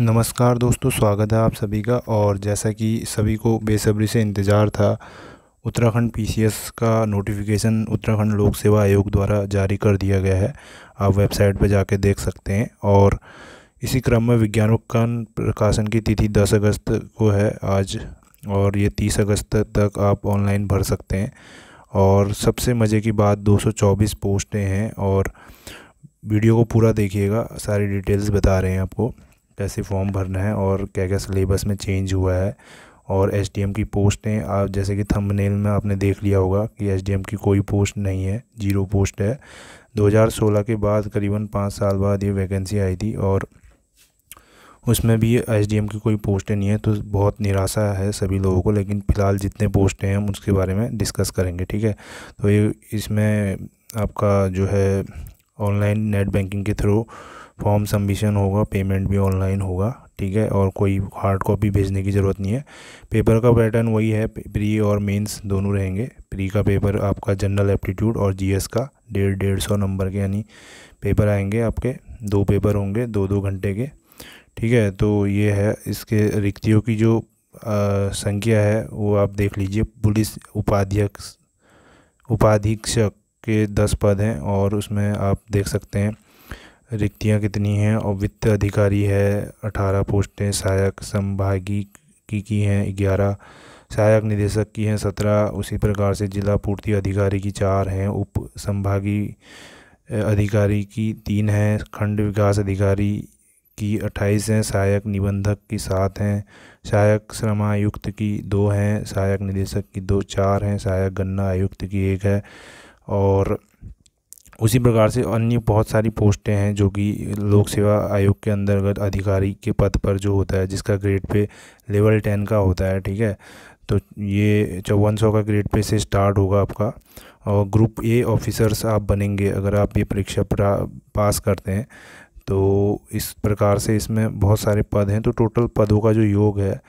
नमस्कार दोस्तों स्वागत है आप सभी का और जैसा कि सभी को बेसब्री से इंतज़ार था उत्तराखंड पीसीएस का नोटिफिकेशन उत्तराखंड लोक सेवा आयोग द्वारा जारी कर दिया गया है आप वेबसाइट पर जाके देख सकते हैं और इसी क्रम में विज्ञानोपकन प्रकाशन की तिथि 10 अगस्त को है आज और ये 30 अगस्त तक आप ऑनलाइन भर सकते हैं और सबसे मज़े की बात 224 पोस्टें हैं और वीडियो को पूरा देखिएगा सारी डिटेल्स बता रहे हैं आपको कैसे फॉर्म भरना है और क्या क्या सिलेबस में चेंज हुआ है और एस की पोस्टें आप जैसे कि थंबनेल में आपने देख लिया होगा कि एस की कोई पोस्ट नहीं है जीरो पोस्ट है 2016 के बाद करीबन पाँच साल बाद ये वैकेंसी आई थी और उसमें भी एस की कोई पोस्टें नहीं है तो बहुत निराशा है सभी लोगों को लेकिन फ़िलहाल जितने पोस्टें हैं हम उसके बारे में डिस्कस करेंगे ठीक है तो ये इसमें आपका जो है ऑनलाइन नेट बैंकिंग के थ्रू फॉर्म सबमिशन होगा पेमेंट भी ऑनलाइन होगा ठीक है और कोई हार्ड कॉपी भेजने की ज़रूरत नहीं है पेपर का पैटर्न वही है प्री और मेंस दोनों रहेंगे प्री का पेपर आपका जनरल एप्टीट्यूड और जीएस का डेढ़ डेढ़ सौ नंबर के यानी पेपर आएंगे आपके दो पेपर होंगे दो दो घंटे के ठीक है तो ये है इसके रिक्तियों की जो संख्या है वो आप देख लीजिए पुलिस उपाध्यक्ष उपाधीक्षक के दस पद हैं और उसमें आप देख सकते हैं रिक्तियाँ कितनी हैं और वित्त अधिकारी है अठारह पोस्टें सहायक संभागी की की हैं ग्यारह सहायक निदेशक की हैं सत्रह उसी प्रकार से जिला पूर्ति अधिकारी की चार हैं उप संभागी अधिकारी की तीन हैं खंड विकास अधिकारी की अट्ठाईस हैं सहायक निबंधक की सात हैं सहायक श्रमायुक्त की दो हैं सहायक निदेशक की दो चार हैं सहायक गन्ना आयुक्त की एक है और उसी प्रकार से अन्य बहुत सारी पोस्टें हैं जो कि लोक सेवा आयोग के अंतर्गत अधिकारी के पद पर जो होता है जिसका ग्रेड पे लेवल टेन का होता है ठीक है तो ये चौवन सौ का ग्रेड पे से स्टार्ट होगा आपका और ग्रुप ए ऑफिसर्स आप बनेंगे अगर आप ये परीक्षा पास करते हैं तो इस प्रकार से इसमें बहुत सारे पद हैं तो टोटल पदों का जो योग है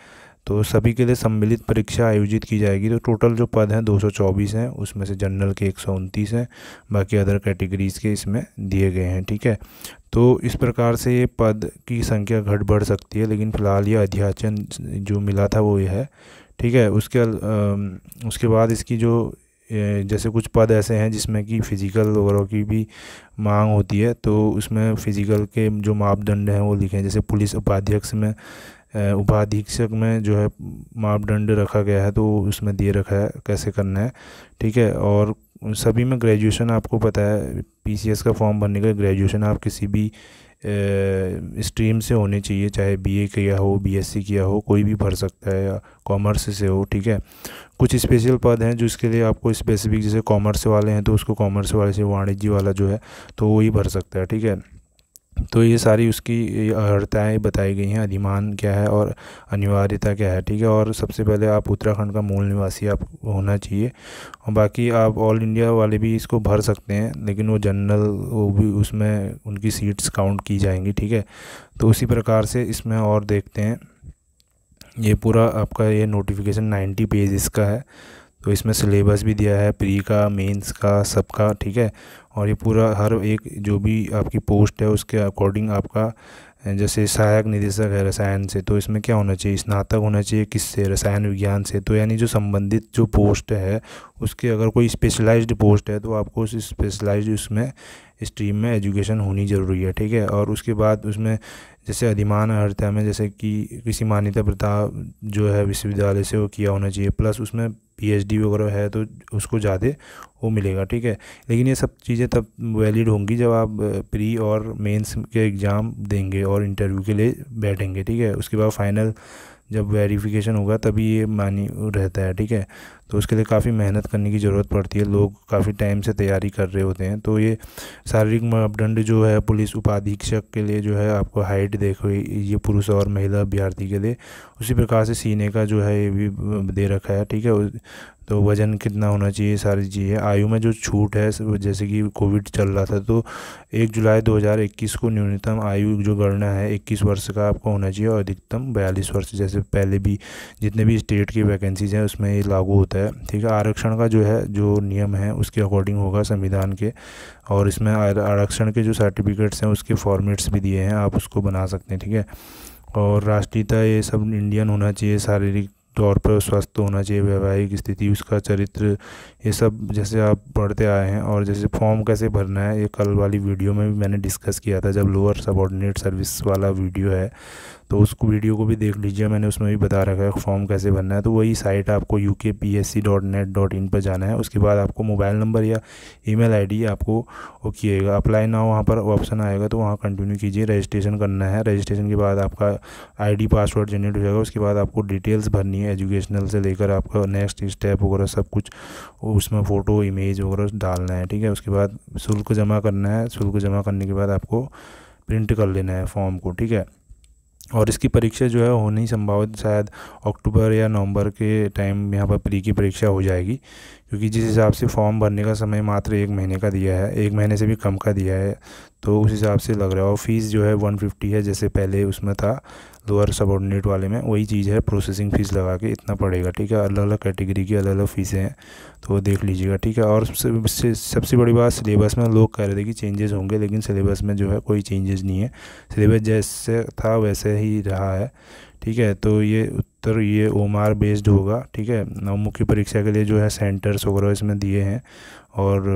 तो सभी के लिए सम्मिलित परीक्षा आयोजित की जाएगी तो टोटल जो पद हैं 224 हैं उसमें से जनरल के एक हैं बाकी अदर कैटेगरीज़ के इसमें दिए गए हैं ठीक है तो इस प्रकार से ये पद की संख्या घट बढ़ सकती है लेकिन फ़िलहाल ये अध्याचन जो मिला था वो ये है ठीक है उसके आ, उसके बाद इसकी जो जैसे कुछ पद ऐसे हैं जिसमें कि फ़िज़िकल वगैरह की भी मांग होती है तो उसमें फ़िज़िकल के जो मापदंड हैं वो लिखे हैं जैसे पुलिस उपाध्यक्ष में उपाधीक्षक में जो है मापदंड रखा गया है तो उसमें दिए रखा है कैसे करना है ठीक है और सभी में ग्रेजुएशन आपको पता है पीसीएस का फॉर्म भरने का ग्रेजुएशन आप किसी भी स्ट्रीम से होने चाहिए चाहे बीए किया हो बीएससी किया हो कोई भी भर सकता है या कॉमर्स से हो ठीक है कुछ स्पेशल पद हैं जिसके लिए आपको स्पेसिफिक जैसे कॉमर्स वाले हैं तो उसको कॉमर्स वाले से वाणिज्य वाला जो है तो वही भर सकता है ठीक है तो ये सारी उसकी अहर्ताएँ बताई गई हैं अधिमान क्या है और अनिवार्यता क्या है ठीक है और सबसे पहले आप उत्तराखंड का मूल निवासी आप होना चाहिए और बाकी आप ऑल इंडिया वाले भी इसको भर सकते हैं लेकिन वो जनरल वो भी उसमें उनकी सीट्स काउंट की जाएंगी ठीक है तो उसी प्रकार से इसमें और देखते हैं ये पूरा आपका ये नोटिफिकेशन नाइन्टी पेज इसका है तो इसमें सिलेबस भी दिया है प्री का मेंस का सबका ठीक है और ये पूरा हर एक जो भी आपकी पोस्ट है उसके अकॉर्डिंग आपका जैसे सहायक निदेशक है रसायन से तो इसमें क्या होना चाहिए स्नातक होना चाहिए किससे रसायन विज्ञान से तो यानी जो संबंधित जो पोस्ट है उसके अगर कोई स्पेशलाइज्ड पोस्ट है तो आपको उस स्पेशलाइज्ड उसमें स्ट्रीम में एजुकेशन होनी ज़रूरी है ठीक है और उसके बाद उसमें जैसे अधिमान अर्थ में जैसे कि किसी मान्यता प्रताप जो है विश्वविद्यालय से वो किया होना चाहिए प्लस उसमें पीएचडी वगैरह है तो उसको ज़्यादा वो मिलेगा ठीक है लेकिन ये सब चीज़ें तब वैलिड होंगी जब आप प्री और मेंस के एग्ज़ाम देंगे और इंटरव्यू के लिए बैठेंगे ठीक है उसके बाद फाइनल जब वेरिफिकेशन होगा तभी ये मानी रहता है ठीक है तो उसके लिए काफ़ी मेहनत करने की ज़रूरत पड़ती है लोग काफ़ी टाइम से तैयारी कर रहे होते हैं तो ये शारीरिक मापदंड जो है पुलिस उपाधीक्षक के लिए जो है आपको हाइट देखो ये पुरुष और महिला अभ्यर्थी के लिए उसी प्रकार से सीने का जो है ये भी दे रखा है ठीक है तो वज़न कितना होना चाहिए सारी चीज़ें आयु में जो छूट है जैसे कि कोविड चल रहा था तो एक जुलाई 2021 को न्यूनतम आयु जो गणना है 21 वर्ष का आपको होना चाहिए और अधिकतम 42 वर्ष जैसे पहले भी जितने भी स्टेट की वैकेंसीज हैं उसमें ये लागू होता है ठीक है आरक्षण का जो है जो नियम है उसके अकॉर्डिंग होगा संविधान के और इसमें आरक्षण के जो सर्टिफिकेट्स हैं उसके फॉर्मेट्स भी दिए हैं आप उसको बना सकते हैं ठीक है और राष्ट्रीयता ये सब इंडियन होना चाहिए शारीरिक तौर पर स्वस्थ होना चाहिए वैवाहिक स्थिति उसका चरित्र ये सब जैसे आप पढ़ते आए हैं और जैसे फॉर्म कैसे भरना है ये कल वाली वीडियो में भी मैंने डिस्कस किया था जब लोअर सबॉर्डिनेट सर्विस वाला वीडियो है तो उस वीडियो को भी देख लीजिए मैंने उसमें भी बता रखा है फॉर्म कैसे भरना है तो वही साइट आपको U K P S C dot net dot in पर जाना है उसके बाद आपको मोबाइल नंबर या ई मेल आपको वो किएगा अप्लाई ना वहाँ पर ऑप्शन आएगा तो वहाँ कंटिन्यू कीजिए रजिस्ट्रेशन करना है रजिस्ट्रेशन के बाद आपका आई पासवर्ड जनरेट हो जाएगा उसके बाद आपको डिटेल्स भरनी है एजुकेशनल से लेकर आपका नेक्स्ट स्टेप वगैरह सब कुछ उसमें फ़ोटो इमेज वगैरह डालना है ठीक है उसके बाद शुल्क जमा करना है शुल्क जमा करने के बाद आपको प्रिंट कर लेना है फॉर्म को ठीक है और इसकी परीक्षा जो है होनी संभावित शायद अक्टूबर या नवंबर के टाइम यहाँ पर प्री की परीक्षा हो जाएगी क्योंकि जिस हिसाब से फॉर्म भरने का समय मात्र एक महीने का दिया है एक महीने से भी कम का दिया है तो उस हिसाब से लग रहा है और फ़ीस जो है वन फिफ्टी है जैसे पहले उसमें था लोअर सबॉर्डिनेट वाले में वही चीज़ है प्रोसेसिंग फ़ीस लगा के इतना पड़ेगा ठीक है अलग अलग कैटेगरी की अलग अलग फ़ीसें हैं तो देख लीजिएगा ठीक है और सबसे सबसे बड़ी बात सिलेबस में लोग कह रहे थे कि चेंजेस होंगे लेकिन सिलेबस में जो है कोई चेंजेस नहीं है सिलेबस जैसे था वैसे ही रहा है ठीक है तो ये उत्तर ये ओम आर बेस्ड होगा ठीक है मुख्य परीक्षा के लिए जो है सेंटर्स वगैरह इसमें दिए हैं और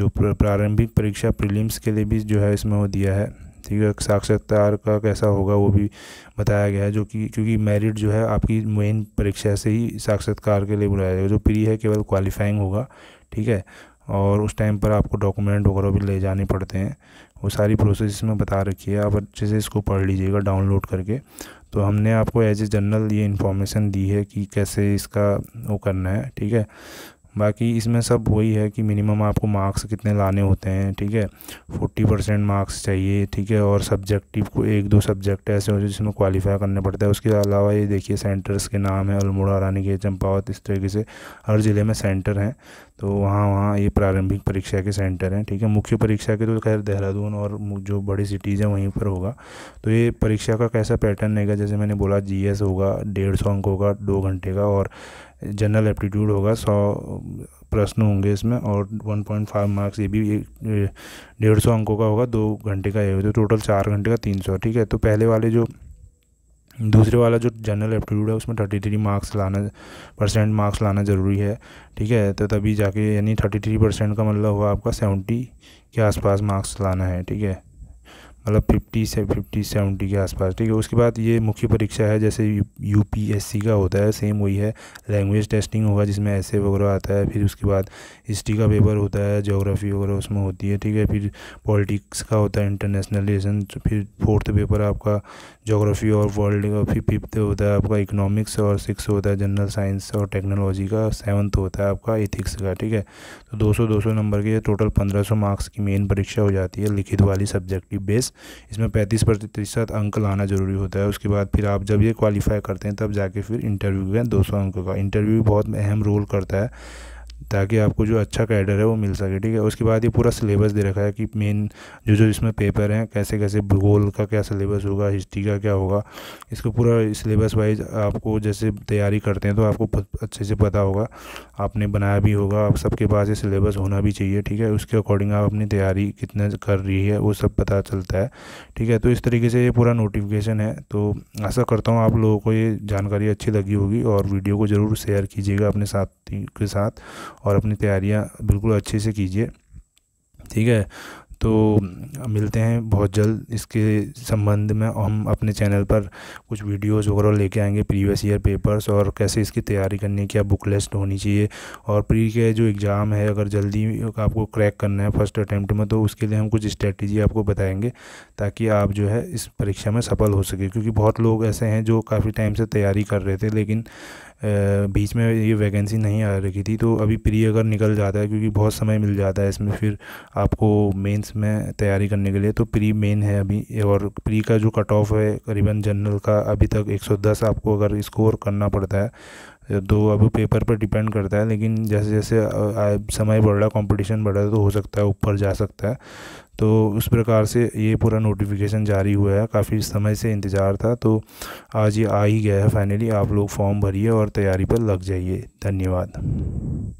जो प्रारंभिक परीक्षा प्रीलिम्स के लिए भी जो है इसमें वो दिया है ठीक है साक्षात्कार का कैसा होगा वो भी बताया गया है जो कि क्योंकि मेरिट जो है आपकी मेन परीक्षा से ही साक्षात्कार के लिए बुलाया जाएगा जो प्री है केवल क्वालिफाइंग होगा ठीक है और उस टाइम पर आपको डॉक्यूमेंट वगैरह भी ले जाने पड़ते हैं वो सारी प्रोसेस इसमें बता रखी है आप अच्छे से इसको पढ़ लीजिएगा डाउनलोड करके तो हमने आपको एज ए जनरल ये इन्फॉर्मेशन दी है कि कैसे इसका वो करना है ठीक है बाकी इसमें सब वही है कि मिनिमम आपको मार्क्स कितने लाने होते हैं ठीक है फोर्टी परसेंट मार्क्स चाहिए ठीक है और सब्जेक्टिव को एक दो सब्जेक्ट ऐसे होते हैं जिसमें क्वालिफाई करने पड़ता है उसके अलावा ये देखिए सेंटर्स के नाम है अल्मोड़ा रानी के चंपावत इस तरीके से हर ज़िले में सेंटर हैं तो वहाँ वहाँ ये प्रारंभिक परीक्षा के सेंटर हैं ठीक है मुख्य परीक्षा के तो खैर देहरादून और जो बड़ी सिटीज़ हैं वहीं पर होगा तो ये परीक्षा का कैसा पैटर्न रहेगा जैसे मैंने बोला जी होगा डेढ़ सौ अंक होगा दो घंटे का और जनरल एप्टीट्यूड होगा सौ प्रश्न होंगे इसमें और 1.5 मार्क्स ये भी एक डेढ़ सौ अंकों का होगा दो घंटे का ये होगा तो टोटल चार घंटे का तीन सौ ठीक है तो पहले वाले जो दूसरे वाला जो जनरल एप्टीट्यूड है उसमें थर्टी थ्री मार्क्स लाना परसेंट मार्क्स लाना ज़रूरी है ठीक है तो तभी जाके यानी थर्टी थ्री परसेंट का मतलब हुआ आपका सेवेंटी के आसपास मार्क्स लाना है ठीक है मतलब फिफ्टी से फिफ्टी सेवेंटी के आसपास ठीक है उसके बाद ये मुख्य परीक्षा है जैसे सी का होता है सेम वही है लैंग्वेज टेस्टिंग होगा जिसमें ऐसे वगैरह आता है फिर उसके बाद हिस्ट्री का पेपर होता है जोग्राफी वगैरह उसमें होती है ठीक है फिर पॉलिटिक्स का होता है इंटरनेशनल रिलेशन फिर फोर्थ पेपर आपका जोग्राफी और वर्ल्ड फिर फिफ्थ होता है आपका इकोनॉमिक्स और सिक्स होता है जनरल साइंस और टेक्नोलॉजी का सेवन्थ होता है आपका एथिक्स का ठीक है तो दो सौ नंबर के टोटल पंद्रह मार्क्स की मेन परीक्षा हो जाती है लिखित वाली सब्जेक्टिव बेस इसमें पैंतीस प्रतिशत अंक लाना ज़रूरी होता है उसके बाद फिर आप जब ये क्वालिफाई करते हैं तब जाके फिर इंटरव्यू में दो सौ अंकों का इंटरव्यू बहुत अहम रोल करता है ताकि आपको जो अच्छा कैडर है वो मिल सके ठीक है उसके बाद ये पूरा सिलेबस दे रखा है कि मेन जो जो इसमें पेपर हैं कैसे कैसे भूगोल का क्या सिलेबस होगा हिस्ट्री का क्या होगा इसको पूरा सिलेबस वाइज आपको जैसे तैयारी करते हैं तो आपको अच्छे से पता होगा आपने बनाया भी होगा आप सबके पास ये सिलेबस होना भी चाहिए ठीक है उसके अकॉर्डिंग आप अपनी तैयारी कितना कर रही है वो सब पता चलता है ठीक है तो इस तरीके से ये पूरा नोटिफिकेशन है तो आशा करता हूँ आप लोगों को ये जानकारी अच्छी लगी होगी और वीडियो को ज़रूर शेयर कीजिएगा अपने साथ के साथ और अपनी तैयारियाँ बिल्कुल अच्छे से कीजिए ठीक है तो मिलते हैं बहुत जल्द इसके संबंध में हम अपने चैनल पर कुछ वीडियोस वगैरह लेके आएंगे प्रीवियस ईयर पेपर्स और कैसे इसकी तैयारी करनी है क्या बुक लिस्ट होनी चाहिए और प्री के जो एग्ज़ाम है अगर जल्दी आपको क्रैक करना है फर्स्ट अटैम्प्ट में तो उसके लिए हम कुछ स्ट्रेटजी आपको बताएंगे ताकि आप जो है इस परीक्षा में सफल हो सके क्योंकि बहुत लोग ऐसे हैं जो काफ़ी टाइम से तैयारी कर रहे थे लेकिन बीच में ये वैकेंसी नहीं आ रखी थी तो अभी प्री अगर निकल जाता है क्योंकि बहुत समय मिल जाता है इसमें फिर आपको मेंस में तैयारी करने के लिए तो प्री मेन है अभी और प्री का जो कट ऑफ है करीबन जनरल का अभी तक 110 आपको अगर स्कोर करना पड़ता है तो अब पेपर पर डिपेंड करता है लेकिन जैसे जैसे समय बढ़ रहा कॉम्पिटिशन बढ़ रहा है तो हो सकता है ऊपर जा सकता है तो उस प्रकार से ये पूरा नोटिफिकेशन जारी हुआ है काफ़ी समय से इंतज़ार था तो आज ये आ ही गया है फाइनली आप लोग फॉर्म भरिए और तैयारी पर लग जाइए धन्यवाद